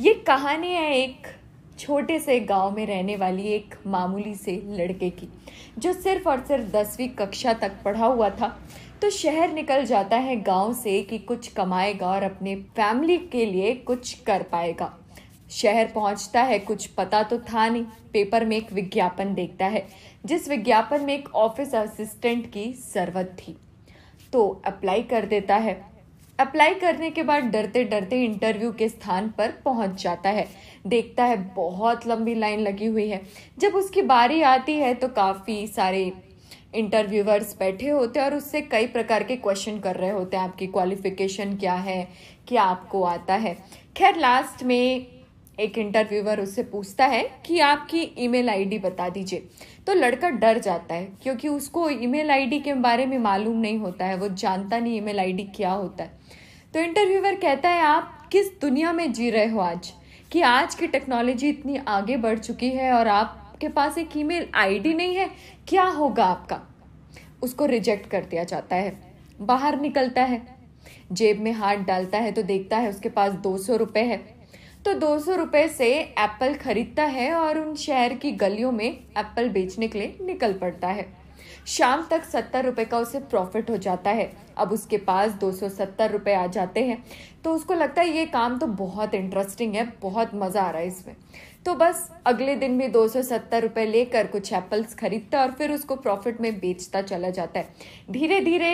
ये कहानी है एक छोटे से गांव में रहने वाली एक मामूली से लड़के की जो सिर्फ और सिर्फ दसवीं कक्षा तक पढ़ा हुआ था तो शहर निकल जाता है गांव से कि कुछ कमाएगा और अपने फैमिली के लिए कुछ कर पाएगा शहर पहुंचता है कुछ पता तो था नहीं पेपर में एक विज्ञापन देखता है जिस विज्ञापन में एक ऑफिस असिस्टेंट की ज़रूरत थी तो अप्लाई कर देता है अप्लाई करने के बाद डरते डरते इंटरव्यू के स्थान पर पहुंच जाता है देखता है बहुत लंबी लाइन लगी हुई है जब उसकी बारी आती है तो काफ़ी सारे इंटरव्यूअर्स बैठे होते हैं और उससे कई प्रकार के क्वेश्चन कर रहे होते हैं आपकी क्वालिफिकेशन क्या है क्या आपको आता है खैर लास्ट में एक इंटरव्यूवर उससे पूछता है कि आपकी ईमेल आईडी बता दीजिए तो लड़का डर जाता है क्योंकि उसको ईमेल आईडी के बारे में मालूम नहीं होता है वो जानता नहीं ईमेल आईडी क्या होता है तो इंटरव्यूअर कहता है आप किस दुनिया में जी रहे हो आज कि आज की टेक्नोलॉजी इतनी आगे बढ़ चुकी है और आपके पास एक ईमेल आईडी नहीं है क्या होगा आपका उसको रिजेक्ट कर दिया जाता है बाहर निकलता है जेब में हाथ डालता है तो देखता है उसके पास दो सौ रुपये है तो दो सौ रुपए से एप्पल खरीदता है और उन शहर की गलियों में एप्पल बेचने के लिए निकल पड़ता है शाम तक सत्तर रुपये का उसे प्रॉफिट हो जाता है अब उसके पास दो सौ सत्तर रुपये आ जाते हैं तो उसको लगता है ये काम तो बहुत इंटरेस्टिंग है बहुत मज़ा आ रहा है इसमें तो बस अगले दिन भी दो सौ सत्तर रुपये लेकर कुछ एप्पल्स खरीदता और फिर उसको प्रॉफिट में बेचता चला जाता है धीरे धीरे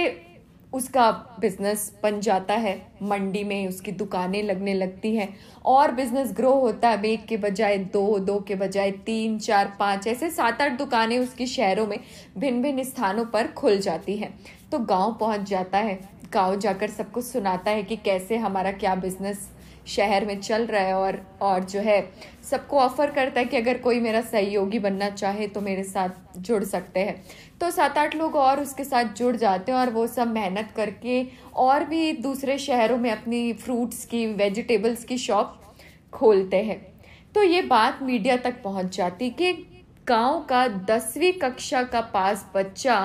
उसका बिजनेस बन जाता है मंडी में उसकी दुकानें लगने लगती हैं और बिजनेस ग्रो होता है अब एक के बजाय दो दो के बजाय तीन चार पाँच ऐसे सात आठ दुकानें उसकी शहरों में भिन्न भिन्न स्थानों पर खुल जाती हैं तो गांव पहुंच जाता है गांव जाकर सबको सुनाता है कि कैसे हमारा क्या बिजनेस शहर में चल रहा है और और जो है सबको ऑफ़र करता है कि अगर कोई मेरा सहयोगी बनना चाहे तो मेरे साथ जुड़ सकते हैं तो सात आठ लोग और उसके साथ जुड़ जाते हैं और वो सब मेहनत करके और भी दूसरे शहरों में अपनी फ्रूट्स की वेजिटेबल्स की शॉप खोलते हैं तो ये बात मीडिया तक पहुंच जाती कि गांव का दसवीं कक्षा का पास बच्चा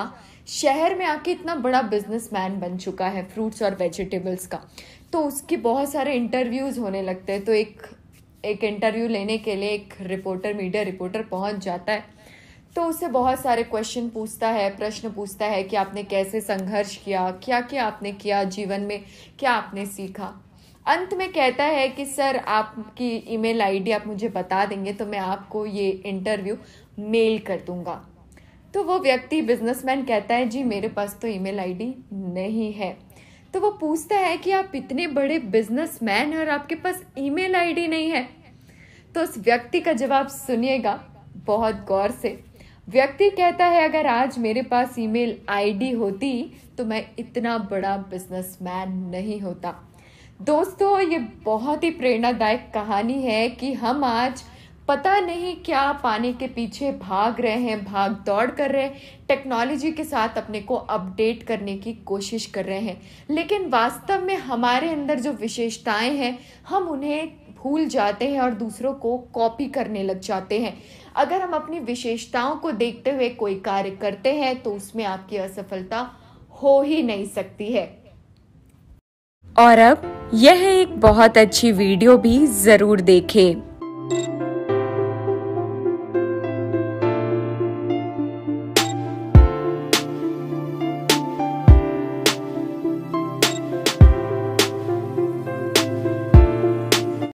शहर में आके इतना बड़ा बिजनेसमैन बन चुका है फ्रूट्स और वेजिटेबल्स का तो उसके बहुत सारे इंटरव्यूज़ होने लगते हैं तो एक एक इंटरव्यू लेने के लिए एक रिपोर्टर मीडिया रिपोर्टर पहुंच जाता है तो उससे बहुत सारे क्वेश्चन पूछता है प्रश्न पूछता है कि आपने कैसे संघर्ष किया क्या क्या आपने किया जीवन में क्या आपने सीखा अंत में कहता है कि सर आपकी ईमेल आईडी आप मुझे बता देंगे तो मैं आपको ये इंटरव्यू मेल कर दूंगा तो वो व्यक्ति बिजनेसमैन कहता है जी मेरे पास तो ईमेल आईडी नहीं है तो वो पूछता है कि आप इतने बड़े बिजनेसमैन हैं और आपके पास ईमेल आईडी नहीं है तो उस व्यक्ति का जवाब सुनिएगा बहुत गौर से व्यक्ति कहता है अगर आज मेरे पास ईमेल आईडी होती तो मैं इतना बड़ा बिजनेसमैन नहीं होता दोस्तों ये बहुत ही प्रेरणादायक कहानी है कि हम आज पता नहीं क्या पाने के पीछे भाग रहे हैं भाग दौड़ कर रहे हैं टेक्नोलॉजी के साथ अपने को अपडेट करने की कोशिश कर रहे हैं लेकिन वास्तव में हमारे अंदर जो विशेषताएं हैं हम उन्हें भूल जाते हैं और दूसरों को कॉपी करने लग जाते हैं अगर हम अपनी विशेषताओं को देखते हुए कोई कार्य करते हैं तो उसमें आपकी असफलता हो ही नहीं सकती है और अब यह एक बहुत अच्छी वीडियो भी जरूर देखें